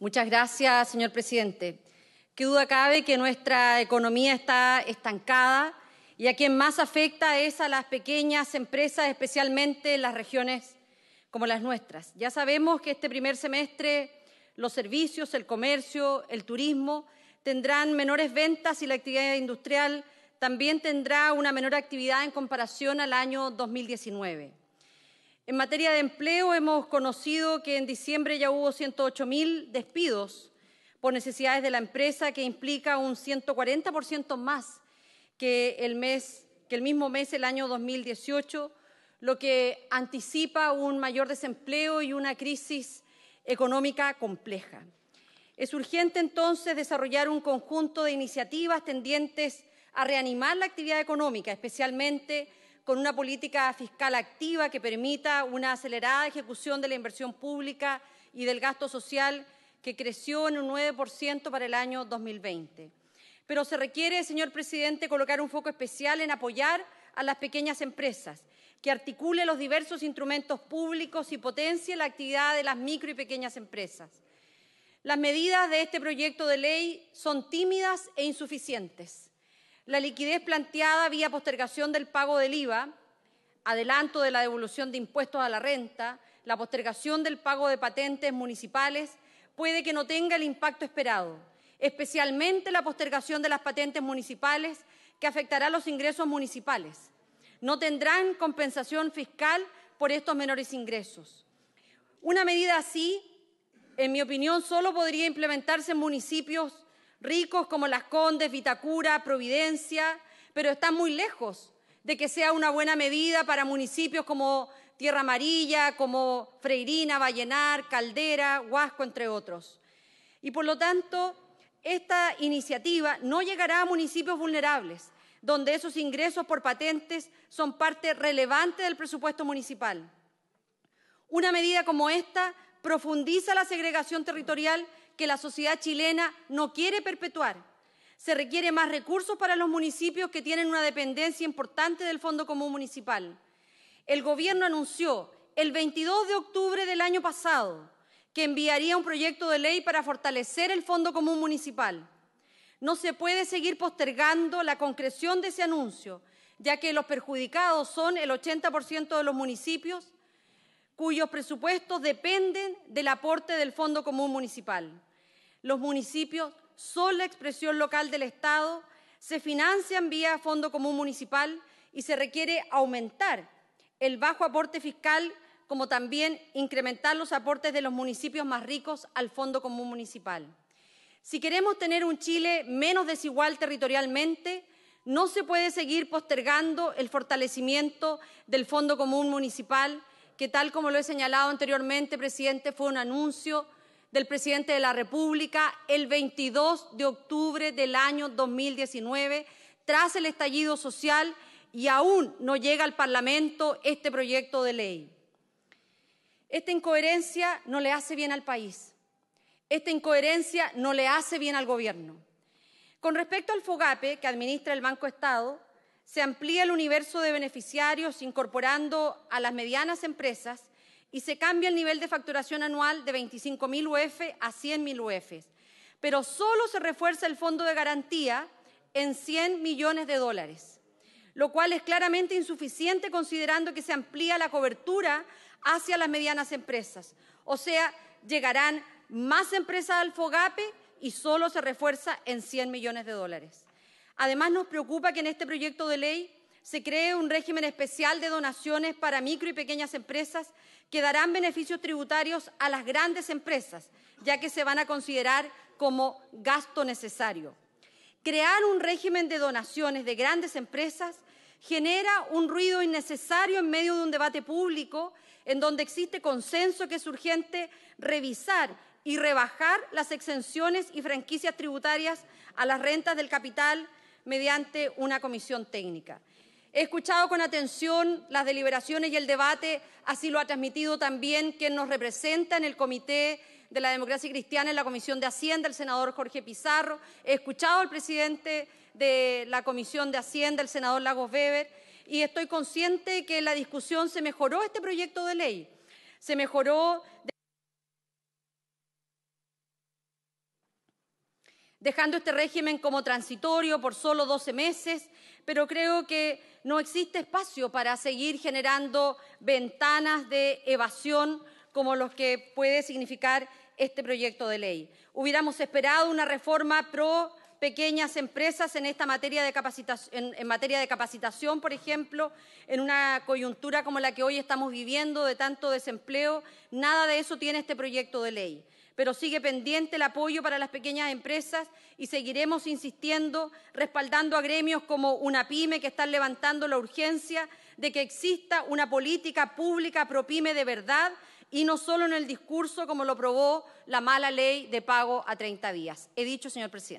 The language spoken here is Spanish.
Muchas gracias, señor presidente. Qué duda cabe que nuestra economía está estancada y a quien más afecta es a las pequeñas empresas, especialmente en las regiones como las nuestras. Ya sabemos que este primer semestre los servicios, el comercio, el turismo tendrán menores ventas y la actividad industrial también tendrá una menor actividad en comparación al año 2019. En materia de empleo, hemos conocido que en diciembre ya hubo 108.000 despidos por necesidades de la empresa, que implica un 140% más que el, que el mismo mes, el año 2018, lo que anticipa un mayor desempleo y una crisis económica compleja. Es urgente entonces desarrollar un conjunto de iniciativas tendientes a reanimar la actividad económica, especialmente con una política fiscal activa que permita una acelerada ejecución de la inversión pública y del gasto social que creció en un 9% para el año 2020. Pero se requiere, señor presidente, colocar un foco especial en apoyar a las pequeñas empresas, que articule los diversos instrumentos públicos y potencie la actividad de las micro y pequeñas empresas. Las medidas de este proyecto de ley son tímidas e insuficientes la liquidez planteada vía postergación del pago del IVA, adelanto de la devolución de impuestos a la renta, la postergación del pago de patentes municipales, puede que no tenga el impacto esperado, especialmente la postergación de las patentes municipales que afectará los ingresos municipales. No tendrán compensación fiscal por estos menores ingresos. Una medida así, en mi opinión, solo podría implementarse en municipios ricos como Las Condes, Vitacura, Providencia, pero están muy lejos de que sea una buena medida para municipios como Tierra Amarilla, como Freirina, Vallenar, Caldera, Huasco, entre otros. Y por lo tanto, esta iniciativa no llegará a municipios vulnerables, donde esos ingresos por patentes son parte relevante del presupuesto municipal. Una medida como esta profundiza la segregación territorial que la sociedad chilena no quiere perpetuar. Se requiere más recursos para los municipios que tienen una dependencia importante del Fondo Común Municipal. El Gobierno anunció el 22 de octubre del año pasado que enviaría un proyecto de ley para fortalecer el Fondo Común Municipal. No se puede seguir postergando la concreción de ese anuncio, ya que los perjudicados son el 80% de los municipios cuyos presupuestos dependen del aporte del Fondo Común Municipal. Los municipios son la expresión local del Estado, se financian vía Fondo Común Municipal y se requiere aumentar el bajo aporte fiscal como también incrementar los aportes de los municipios más ricos al Fondo Común Municipal. Si queremos tener un Chile menos desigual territorialmente, no se puede seguir postergando el fortalecimiento del Fondo Común Municipal que tal como lo he señalado anteriormente, presidente, fue un anuncio del presidente de la República el 22 de octubre del año 2019, tras el estallido social y aún no llega al Parlamento este proyecto de ley. Esta incoherencia no le hace bien al país. Esta incoherencia no le hace bien al gobierno. Con respecto al FOGAPE, que administra el Banco Estado, se amplía el universo de beneficiarios incorporando a las medianas empresas y se cambia el nivel de facturación anual de 25.000 UF a 100.000 UF. Pero solo se refuerza el fondo de garantía en 100 millones de dólares, lo cual es claramente insuficiente considerando que se amplía la cobertura hacia las medianas empresas. O sea, llegarán más empresas al FOGAPE y solo se refuerza en 100 millones de dólares. Además, nos preocupa que en este proyecto de ley se cree un régimen especial de donaciones para micro y pequeñas empresas que darán beneficios tributarios a las grandes empresas, ya que se van a considerar como gasto necesario. Crear un régimen de donaciones de grandes empresas genera un ruido innecesario en medio de un debate público en donde existe consenso que es urgente revisar y rebajar las exenciones y franquicias tributarias a las rentas del capital mediante una comisión técnica. He escuchado con atención las deliberaciones y el debate, así lo ha transmitido también quien nos representa en el Comité de la Democracia Cristiana en la Comisión de Hacienda, el senador Jorge Pizarro. He escuchado al presidente de la Comisión de Hacienda, el senador Lagos Weber, y estoy consciente que en la discusión se mejoró este proyecto de ley. Se mejoró. dejando este régimen como transitorio por solo 12 meses, pero creo que no existe espacio para seguir generando ventanas de evasión como los que puede significar este proyecto de ley. Hubiéramos esperado una reforma pro pequeñas empresas en esta materia de capacitación, por ejemplo, en una coyuntura como la que hoy estamos viviendo de tanto desempleo, nada de eso tiene este proyecto de ley pero sigue pendiente el apoyo para las pequeñas empresas y seguiremos insistiendo, respaldando a gremios como una pyme que están levantando la urgencia de que exista una política pública PYME de verdad y no solo en el discurso como lo probó la mala ley de pago a 30 días. He dicho, señor presidente.